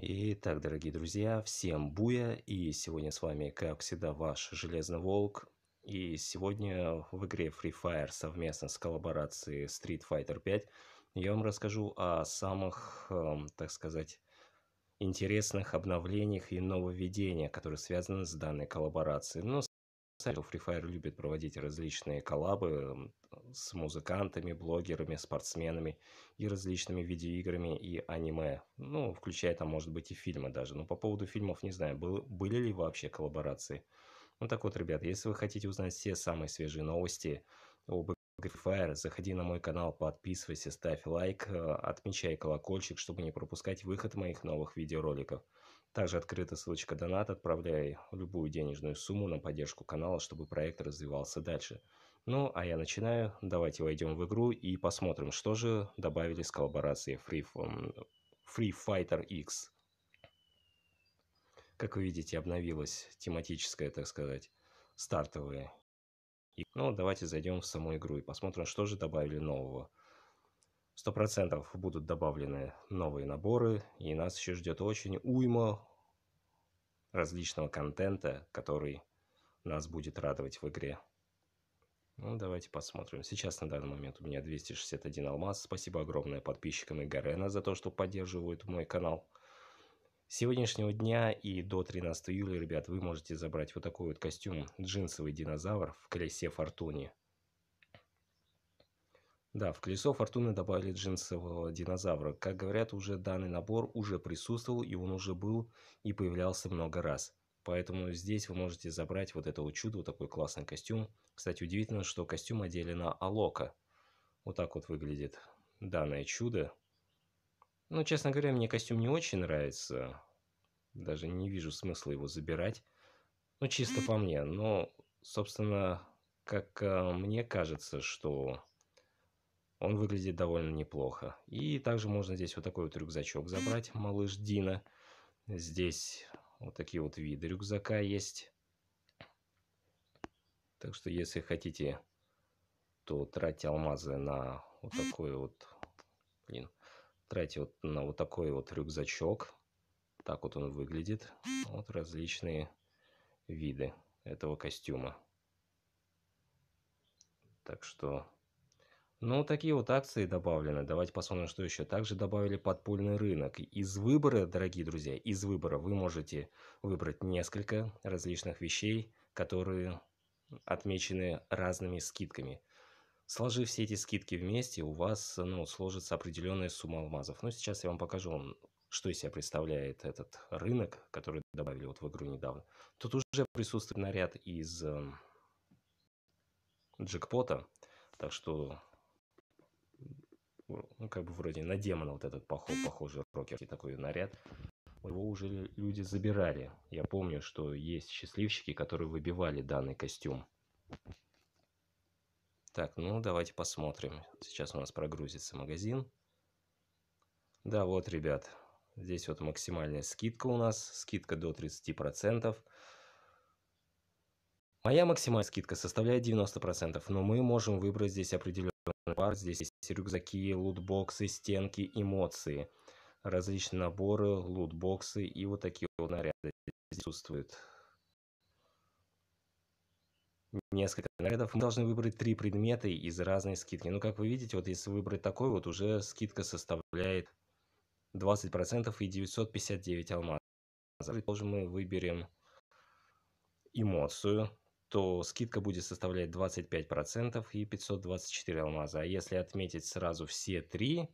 Итак, дорогие друзья, всем буя, и сегодня с вами, как всегда, ваш Железный Волк. И сегодня в игре Free Fire совместно с коллаборацией Street Fighter 5 я вам расскажу о самых, эм, так сказать, интересных обновлениях и нововведениях, которые связаны с данной коллаборацией. Но ну, Free Fire любит проводить различные коллабы э, с музыкантами, блогерами, спортсменами и различными видеоиграми и аниме. Ну, включая там, может быть, и фильмы даже. Но по поводу фильмов не знаю, был, были ли вообще коллаборации. Ну так вот, ребят, если вы хотите узнать все самые свежие новости об Free Fire, заходи на мой канал, подписывайся, ставь лайк, э, отмечай колокольчик, чтобы не пропускать выход моих новых видеороликов. Также открыта ссылочка «Донат». Отправляй любую денежную сумму на поддержку канала, чтобы проект развивался дальше. Ну, а я начинаю. Давайте войдем в игру и посмотрим, что же добавили с коллаборации Free, Free Fighter X. Как вы видите, обновилась тематическая, так сказать, стартовая. Ну, давайте зайдем в саму игру и посмотрим, что же добавили нового. Сто процентов будут добавлены новые наборы, и нас еще ждет очень уйма различного контента, который нас будет радовать в игре. Ну, давайте посмотрим. Сейчас на данный момент у меня 261 алмаз. Спасибо огромное подписчикам и Гарена за то, что поддерживают мой канал. С сегодняшнего дня и до 13 июля, ребят, вы можете забрать вот такой вот костюм джинсовый динозавр в колесе фортуни. Да, в колесо фортуны добавили джинсового динозавра. Как говорят, уже данный набор уже присутствовал, и он уже был и появлялся много раз. Поэтому здесь вы можете забрать вот этого чуда, вот такой классный костюм. Кстати, удивительно, что костюм одели на Алока. Вот так вот выглядит данное чудо. Но, ну, честно говоря, мне костюм не очень нравится. Даже не вижу смысла его забирать. Ну, чисто по мне. Но, собственно, как э, мне кажется, что он выглядит довольно неплохо. И также можно здесь вот такой вот рюкзачок забрать, малыш Дина. Здесь вот такие вот виды рюкзака есть. Так что, если хотите, то тратьте алмазы на вот такой вот... Блин. Тратьте вот на вот такой вот рюкзачок. Так вот он выглядит. Вот различные виды этого костюма. Так что ну, такие вот акции добавлены. Давайте посмотрим, что еще. Также добавили подпольный рынок. Из выбора, дорогие друзья, из выбора вы можете выбрать несколько различных вещей, которые отмечены разными скидками. Сложив все эти скидки вместе, у вас ну, сложится определенная сумма алмазов. Но ну, сейчас я вам покажу, что из себя представляет этот рынок, который добавили вот в игру недавно. Тут уже присутствует наряд из э, джекпота, так что ну, ну, как бы вроде на демона вот этот похож похожий рокерский такой наряд, его уже люди забирали. Я помню, что есть счастливчики, которые выбивали данный костюм. Так, ну давайте посмотрим. Сейчас у нас прогрузится магазин. Да, вот, ребят, здесь вот максимальная скидка у нас. Скидка до 30%. Моя максимальная скидка составляет 90%, но мы можем выбрать здесь определенный пар. Здесь есть рюкзаки, лутбоксы, стенки, эмоции. Различные наборы, лутбоксы и вот такие вот наряды здесь присутствуют. Несколько нарядов. Мы должны выбрать три предмета из разной скидки. Ну, как вы видите, вот если выбрать такой, вот уже скидка составляет 20% и 959 алмазов. Предположим, мы выберем эмоцию то скидка будет составлять 25% процентов и 524 алмаза. А если отметить сразу все три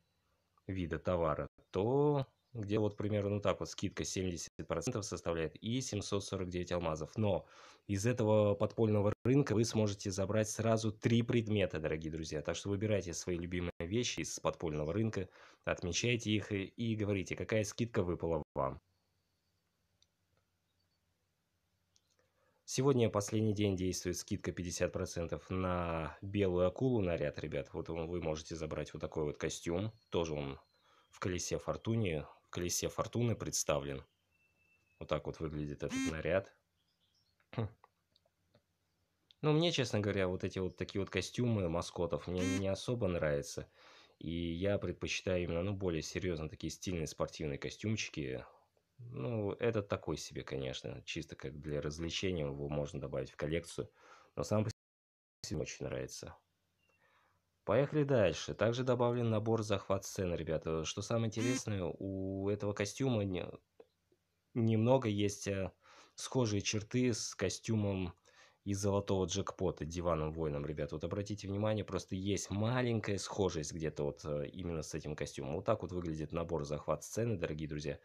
вида товара, то где вот примерно ну, так вот скидка 70% процентов составляет и 749 алмазов. Но из этого подпольного рынка вы сможете забрать сразу три предмета, дорогие друзья. Так что выбирайте свои любимые вещи из подпольного рынка, отмечайте их и, и говорите, какая скидка выпала вам. Сегодня последний день действует скидка 50% на белую акулу наряд, ребят. Вот вы можете забрать вот такой вот костюм. Тоже он в колесе фортуны, в колесе фортуны представлен. Вот так вот выглядит этот наряд. Ну, мне, честно говоря, вот эти вот такие вот костюмы маскотов мне не особо нравятся. И я предпочитаю именно, ну, более серьезно такие стильные спортивные костюмчики ну, это такой себе, конечно, чисто как для развлечения, его можно добавить в коллекцию, но сам по себе очень нравится. Поехали дальше. Также добавлен набор захват сцены, ребята. Что самое интересное, у этого костюма не... немного есть э, схожие черты с костюмом из золотого джекпота диваном воином, ребят. Вот обратите внимание, просто есть маленькая схожесть где-то вот э, именно с этим костюмом. Вот так вот выглядит набор захват сцены, дорогие друзья.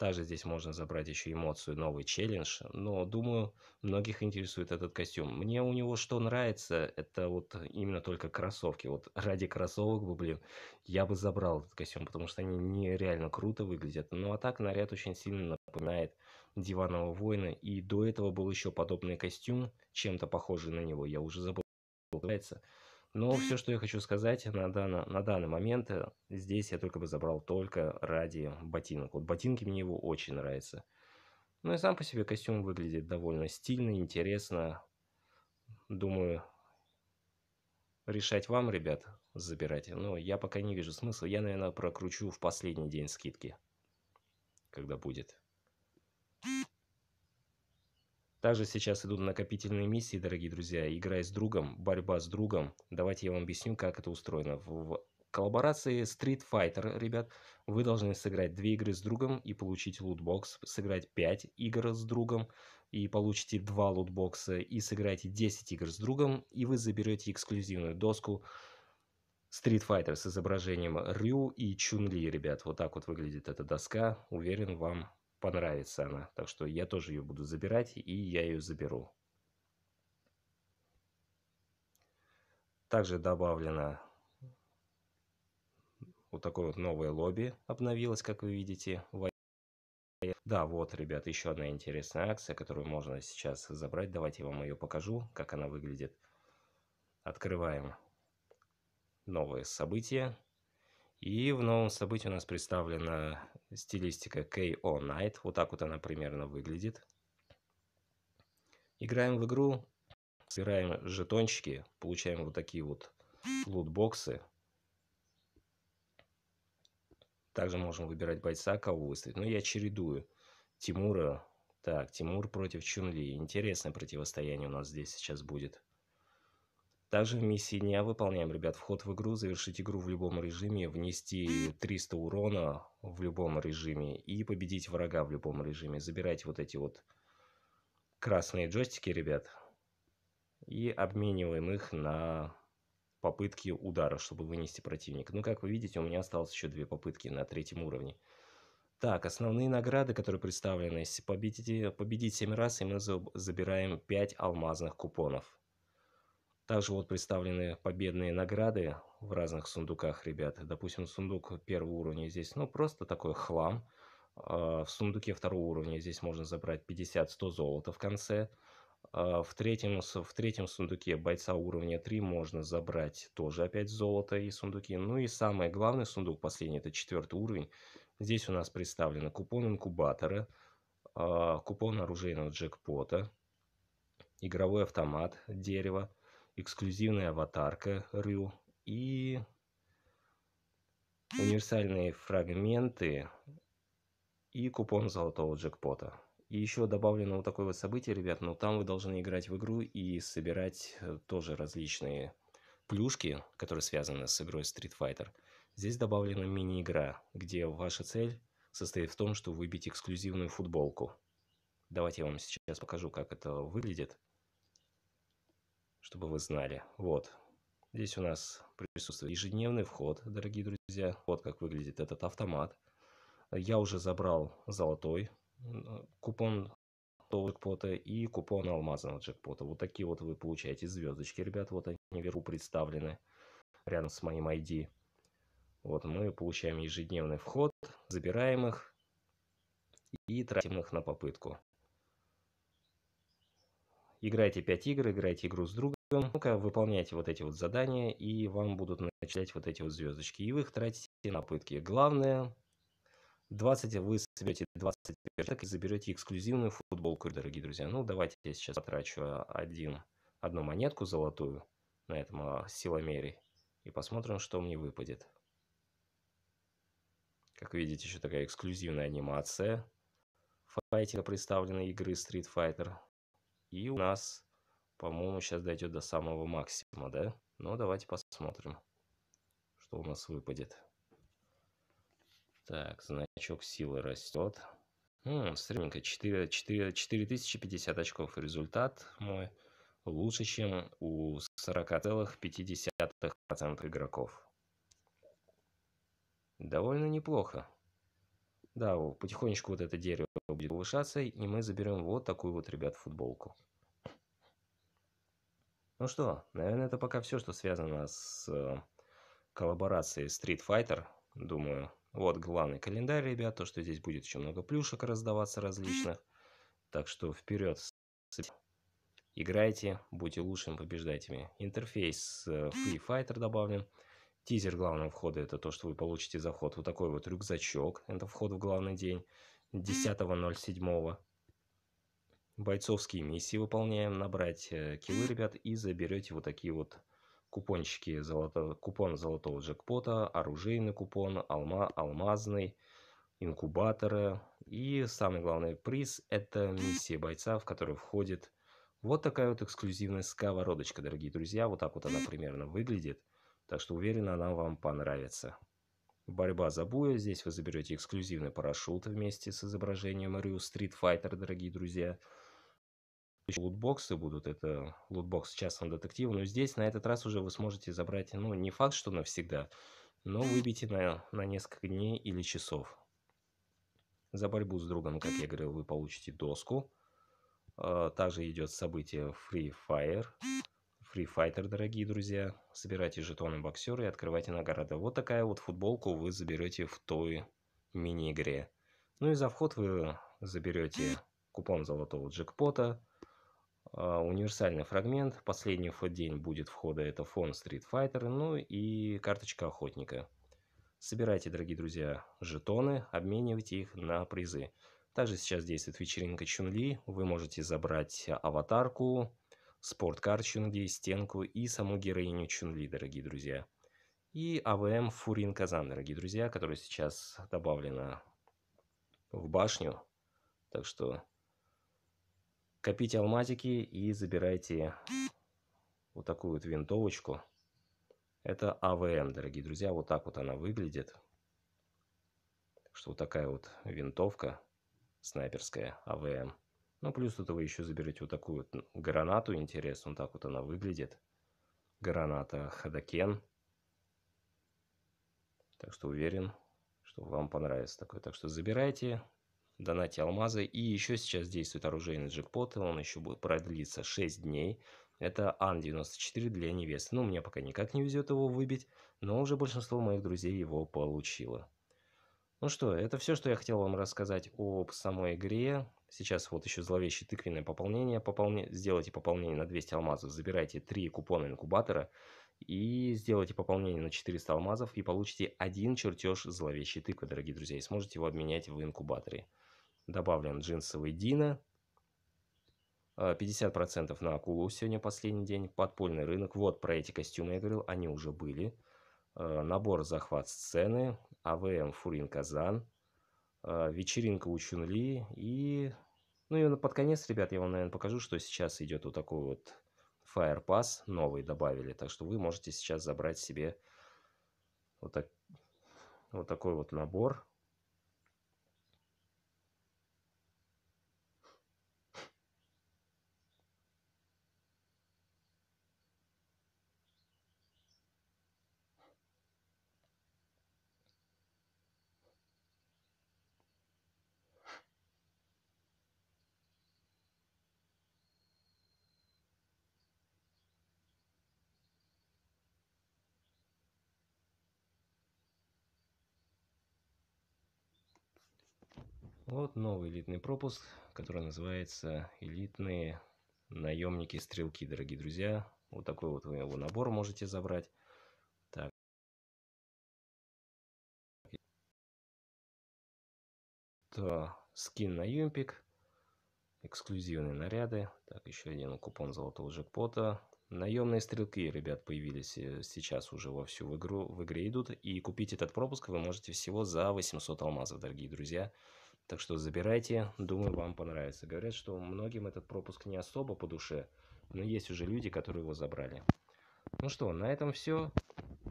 Также здесь можно забрать еще эмоцию, новый челлендж. Но, думаю, многих интересует этот костюм. Мне у него что нравится, это вот именно только кроссовки. Вот ради кроссовок бы, блин, я бы забрал этот костюм, потому что они нереально круто выглядят. Ну а так наряд очень сильно напоминает диванного воина. И до этого был еще подобный костюм, чем-то похожий на него. Я уже забыл, называется. Но все, что я хочу сказать на, данный на данный момент, э, здесь я только бы забрал только ради ботинок. Вот ботинки мне его очень нравятся. Ну и сам по себе костюм выглядит довольно стильно, интересно. Думаю, решать вам, ребят, забирать. Но я пока не вижу смысла. Я, наверное, прокручу в последний день скидки, когда будет. Также сейчас идут накопительные миссии, дорогие друзья. Играй с другом, борьба с другом. Давайте я вам объясню, как это устроено. В коллаборации Street Fighter, ребят, вы должны сыграть две игры с другом и получить лутбокс, сыграть 5 игр с другом и получите 2 лутбокса, и сыграйте 10 игр с другом, и вы заберете эксклюзивную доску Street Fighter с изображением Рю и Чунли, ребят. Вот так вот выглядит эта доска. Уверен, вам понравится она. Так что я тоже ее буду забирать, и я ее заберу. Также добавлено вот такое вот новое лобби обновилось, как вы видите. Да, вот, ребят, еще одна интересная акция, которую можно сейчас забрать. Давайте я вам ее покажу, как она выглядит. Открываем новые события. И в новом событии у нас представлена стилистика KO Night. Вот так вот она примерно выглядит. Играем в игру, собираем жетончики, получаем вот такие вот лутбоксы. Также можем выбирать бойца, кого выставить. Но ну, я чередую Тимура. Так, Тимур против Чунли. Интересное противостояние у нас здесь сейчас будет. Также миссии не выполняем, ребят. Вход в игру, завершить игру в любом режиме, внести 300 урона в любом режиме и победить врага в любом режиме. Забирайте вот эти вот красные джойстики, ребят. И обмениваем их на попытки удара, чтобы вынести противника. Ну, как вы видите, у меня осталось еще две попытки на третьем уровне. Так, основные награды, которые представлены. Если победите, победить 7 раз, и мы забираем 5 алмазных купонов. Также вот представлены победные награды в разных сундуках, ребят. Допустим, сундук первого уровня здесь, ну, просто такой хлам. А, в сундуке второго уровня здесь можно забрать 50-100 золота в конце. А, в третьем, в третьем сундуке бойца уровня 3 можно забрать тоже опять золото и сундуки. Ну и самый главный сундук, последний, это четвертый уровень. Здесь у нас представлены купон инкубатора, а, купон оружейного джекпота, игровой автомат, дерево, эксклюзивная аватарка Рю и универсальные фрагменты и купон золотого джекпота. И еще добавлено вот такое вот событие, ребят, но ну, там вы должны играть в игру и собирать э, тоже различные плюшки, которые связаны с игрой Street Fighter. Здесь добавлена мини-игра, где ваша цель состоит в том, что выбить эксклюзивную футболку. Давайте я вам сейчас покажу, как это выглядит чтобы вы знали. Вот. Здесь у нас присутствует ежедневный вход, дорогие друзья. Вот как выглядит этот автомат. Я уже забрал золотой купон джекпота и купон алмазного джекпота. Вот такие вот вы получаете звездочки, ребят. Вот они вверху представлены рядом с моим ID. Вот мы получаем ежедневный вход, забираем их и тратим их на попытку. Играйте 5 игр, играйте игру с другом, выполняйте вот эти вот задания, и вам будут начать вот эти вот звездочки, и вы их тратите на пытки. Главное, 20, вы соберете 20 перчаток и заберете эксклюзивную футболку, дорогие друзья. Ну, давайте я сейчас потрачу а, один, одну монетку золотую на этом а, силомере и посмотрим, что мне выпадет. Как видите, еще такая эксклюзивная анимация файтинга представленной игры Street Fighter – и у нас, по-моему, сейчас дойдет до самого максимума, да? Но ну, давайте посмотрим, что у нас выпадет. Так, значок силы растет. М, хм, средненько, 4, 4, 4050 очков. Результат мой лучше, чем у 40,5% игроков. Довольно неплохо. Да, потихонечку вот это дерево будет повышаться, и мы заберем вот такую вот, ребят, футболку. Ну что, наверное, это пока все, что связано с э, коллаборацией Street Fighter, думаю. Вот главный календарь, ребят, то, что здесь будет еще много плюшек раздаваться различных. Так что вперед Играйте, будьте лучшими, побеждайте меня. Интерфейс э, Free Fighter добавлен. Тизер главного входа – это то, что вы получите за вход. Вот такой вот рюкзачок – это вход в главный день. 10.07. Бойцовские миссии выполняем. Набрать э, килы, ребят, и заберете вот такие вот купончики. Золото... Купон золотого джекпота, оружейный купон, алма... алмазный, инкубаторы. И самый главный приз – это миссия бойца, в которую входит вот такая вот эксклюзивная сковородочка, дорогие друзья. Вот так вот она примерно выглядит. Так что уверена, она вам понравится. Борьба за буя. Здесь вы заберете эксклюзивный парашют вместе с изображением Рю Street Fighter, дорогие друзья. Еще лутбоксы будут. Это лутбокс частного детектива. Но здесь на этот раз уже вы сможете забрать, ну, не факт, что навсегда, но выбейте на, на несколько дней или часов. За борьбу с другом, как я говорил, вы получите доску. Э, также идет событие Free Fire. Free Fighter, дорогие друзья. Собирайте жетоны боксера и открывайте награды. Вот такая вот футболку вы заберете в той мини-игре. Ну и за вход вы заберете купон золотого джекпота, а, универсальный фрагмент, последний день будет входа, это фон Street Fighter, ну и карточка охотника. Собирайте, дорогие друзья, жетоны, обменивайте их на призы. Также сейчас действует вечеринка Чунли, вы можете забрать аватарку, спорткар Чунги, стенку и саму героиню Чунли, дорогие друзья. И АВМ Фурин Казан, дорогие друзья, которая сейчас добавлена в башню. Так что копите алмазики и забирайте вот такую вот винтовочку. Это АВМ, дорогие друзья. Вот так вот она выглядит. Так что вот такая вот винтовка снайперская АВМ. Ну, плюс это вы еще заберете вот такую вот гранату. Интересно, вот так вот она выглядит. Граната Хадакен. Так что уверен, что вам понравится такое. Так что забирайте, донате алмазы. И еще сейчас действует оружейный джекпот, он еще будет продлиться 6 дней. Это Ан-94 для невесты. Ну, мне пока никак не везет его выбить, но уже большинство моих друзей его получило. Ну что, это все, что я хотел вам рассказать об самой игре. Сейчас вот еще зловещее тыквенное пополнение. Пополне... Сделайте пополнение на 200 алмазов, забирайте 3 купона инкубатора и сделайте пополнение на 400 алмазов и получите один чертеж зловещей тыквы, дорогие друзья, и сможете его обменять в инкубаторе. Добавлен джинсовый Дина. 50% э, на акулу сегодня последний день. Подпольный рынок. Вот про эти костюмы я говорил, они уже были. Э, набор захват сцены. АВМ эм Фурин Казан. А, вечеринка у Чунли и... Ну и под конец, ребят, я вам, наверное, покажу, что сейчас идет вот такой вот Fire Pass новый добавили. Так что вы можете сейчас забрать себе вот, так... вот такой вот набор Вот новый элитный пропуск, который называется «Элитные наемники-стрелки», дорогие друзья. Вот такой вот вы его набор можете забрать. Так. То скин на юмпик, эксклюзивные наряды. Так, еще один купон золотого джекпота. Наемные стрелки, ребят, появились э, сейчас уже вовсю в, игру, в игре идут. И купить этот пропуск вы можете всего за 800 алмазов, дорогие друзья. Так что забирайте, думаю, вам понравится. Говорят, что многим этот пропуск не особо по душе, но есть уже люди, которые его забрали. Ну что, на этом все.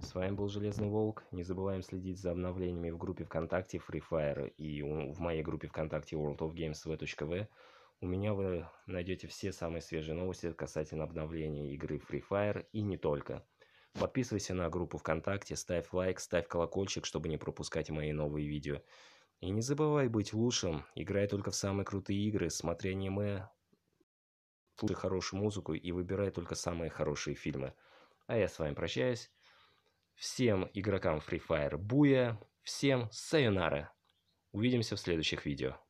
С вами был Железный Волк. Не забываем следить за обновлениями в группе ВКонтакте Free Fire и в моей группе ВКонтакте worldofgamesv.v. У меня вы найдете все самые свежие новости касательно обновления игры Free Fire и не только. Подписывайся на группу ВКонтакте, ставь лайк, ставь колокольчик, чтобы не пропускать мои новые видео. И не забывай быть лучшим, играй только в самые крутые игры, смотри аниме, слушай хорошую музыку и выбирай только самые хорошие фильмы. А я с вами прощаюсь. Всем игрокам Free Fire буя, всем сайонара. Увидимся в следующих видео.